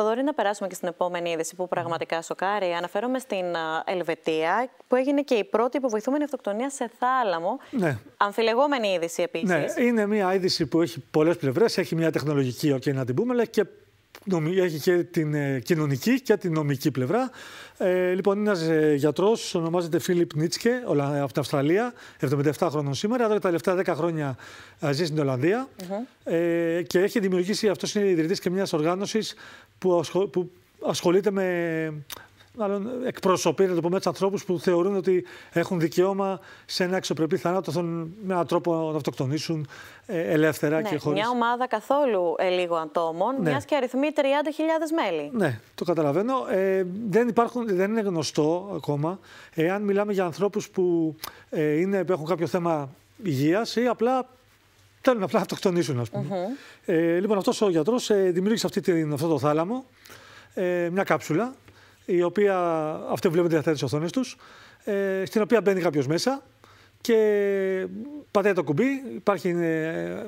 Θοδωρή, να περάσουμε και στην επόμενη είδηση που πραγματικά σοκάρει. Αναφέρομαι στην Ελβετία, που έγινε και η πρώτη υποβοηθούμενη αυτοκτονία σε θάλαμο. Ναι. Αμφιλεγόμενη είδηση επίσης. Ναι, είναι μια είδηση που έχει πολλές πλευρές. Έχει μια τεχνολογική, okay, να την πούμε, αλλά και έχει και την ε, κοινωνική και την νομική πλευρά. Ε, λοιπόν, ένας ε, γιατρός, ονομάζεται Φίλιπ Νίτσκε, από την Αυστραλία, 77 χρόνων σήμερα. Εδώ τα τελευταία 10 χρόνια ε, ζει στην Ολλανδία. ε, και έχει δημιουργήσει, αυτός είναι ιδρυτής και μιας οργάνωσης που, ασχολείται με. Μάλλον εκπροσωπεί, να το πούμε έτσι, ανθρώπους που θεωρούν ότι έχουν δικαίωμα σε ένα αξιοπρεπή θάνατο, θέλουν με έναν τρόπο να αυτοκτονήσουν ε, ελεύθερα ναι, και χωρίς. Μια ομάδα καθόλου ε, λίγο ατόμων, ναι. μιας και αριθμεί 30.000 μέλη. Ναι, το καταλαβαίνω. Ε, δεν, υπάρχουν, δεν είναι γνωστό ακόμα εάν μιλάμε για ανθρώπους που, ε, που έχουν κάποιο θέμα υγείας ή απλά Θέλουν απλά να αυτοκτονήσουν, ας πούμε. Ε, λοιπόν, αυτός ο γιατρός ε, δημιούργησε αυτή την, αυτό το θάλαμο, ε, μια κάψουλα, η οποία αυτή βλέπετε διαθέτει τι οθόνες τους, ε, στην οποία μπαίνει κάποιος μέσα και πατάει το κουμπί. Υπάρχει, ε,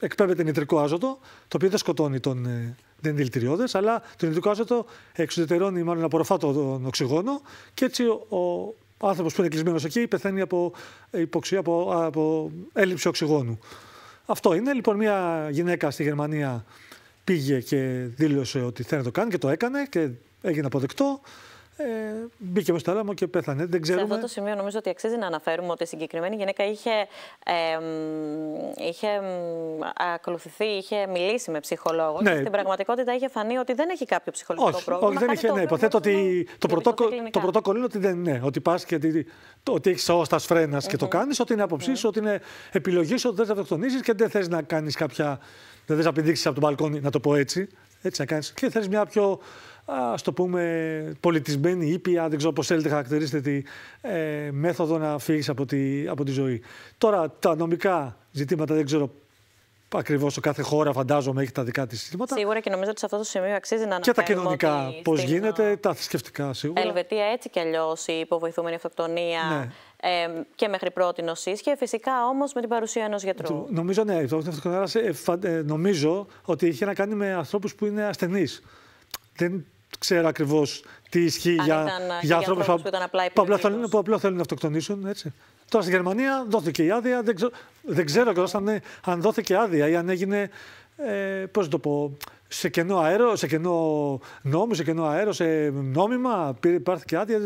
εκπέμπεται νητρικό άζωτο, το οποίο δεν σκοτώνει τον. Ε, δεν δηλητηριώδες, αλλά το νητρικό άζωτο εξουδετερώνει, μάλλον απορροφά τον οξυγόνο και έτσι ο, ο άνθρωπος που είναι κλεισμένος εκεί πεθαίνει από, ε, υποξία, από, από έλλειψη οξυγόνου. Αυτό είναι. Λοιπόν, μια γυναίκα στη Γερμανία πήγε και δήλωσε ότι θέλει να το κάνει και το έκανε και έγινε αποδεκτό. Ε, μπήκε μες στο θάλαμο και πέθανε. Δεν ξέρουμε... Σε αυτό το σημείο νομίζω ότι αξίζει να αναφέρουμε ότι η συγκεκριμένη γυναίκα είχε, ε, είχε ακολουθηθεί, είχε μιλήσει με ψυχολόγο. Ναι. στην πραγματικότητα είχε φανεί ότι δεν έχει κάποιο ψυχολογικό όχι, πρόβλημα. Όχι, δεν είχε. Ναι, υποθέτω ότι το, πρωτόκο, πρωτόκολλο είναι ότι δεν είναι. Ότι πας και ότι, ότι έχεις έχεις φρένα mm -hmm. και το κάνεις, ότι είναι άποψή mm ότι είναι επιλογή σου, ότι δεν θα και δεν θες να κάνεις κάποια. Δεν θες να από τον μπαλκόνι, να το πω έτσι. Έτσι να κάνεις. Και θέλει μια πιο α το πούμε, πολιτισμένη, ήπια, δεν ξέρω πώς θέλετε χαρακτηρίσετε τη ε, μέθοδο να φύγεις από τη, από τη ζωή. Τώρα, τα νομικά ζητήματα δεν ξέρω ακριβώς σε κάθε χώρα, φαντάζομαι, έχει τα δικά της συστήματα. Σίγουρα και νομίζω ότι σε αυτό το σημείο αξίζει να αναφέρουμε. Και τα κοινωνικά, πώ γίνεται, τα θρησκευτικά σίγουρα. Ελβετία έτσι κι αλλιώς η υποβοηθούμενη αυτοκτονία. Ναι και μέχρι πρώτη και Φυσικά όμως με την παρουσία ενός γιατρού. Νομίζω, ναι, το ε, ε, νομίζω ότι είχε να κάνει με ανθρώπους που είναι ασθενείς. Δεν ξέρω ακριβώς τι ισχύει ε, για, ανθρώπους ανθρώπους που, που, απλά θέλουν, που απλά θέλουν να αυτοκτονήσουν. Έτσι. Τώρα στη Γερμανία δόθηκε η άδεια. Δεν ξέρω, δεν ξέρω αν, αν δόθηκε άδεια ή αν έγινε. Ε, το πω, σε κενό αέρο, σε κενό νόμο, σε κενό αέρο, σε νόμιμα, πάρθηκε άδεια.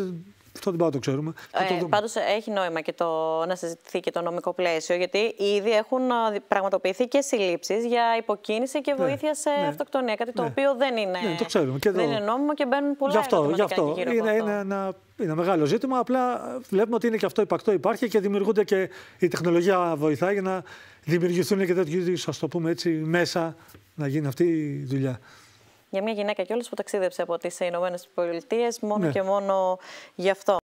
Αυτό δεν το ξέρουμε. Ε, Πάντως έχει νόημα και το, να συζητηθεί και το νομικό πλαίσιο, γιατί ήδη έχουν πραγματοποιηθεί και συλλήψεις για υποκίνηση και ναι, βοήθεια σε ναι. αυτοκτονία. Κάτι το ναι. οποίο δεν είναι, ναι, το ξέρουμε. Και το... είναι νόμιμο και μπαίνουν πολλά γι αυτό, γι αυτό. Γύρω είναι, αυτό. Είναι ένα, είναι μεγάλο ζήτημα. Απλά ε, βλέπουμε ότι είναι και αυτό υπακτό, υπάρχει και δημιουργούνται και η τεχνολογία βοηθάει για να δημιουργηθούν και τέτοιου είδους, ας το πούμε έτσι, μέσα να γίνει αυτή η δουλειά για μια γυναίκα κιόλας που ταξίδεψε από τις Ηνωμένες Πολιτείες μόνο και μόνο γι' αυτό.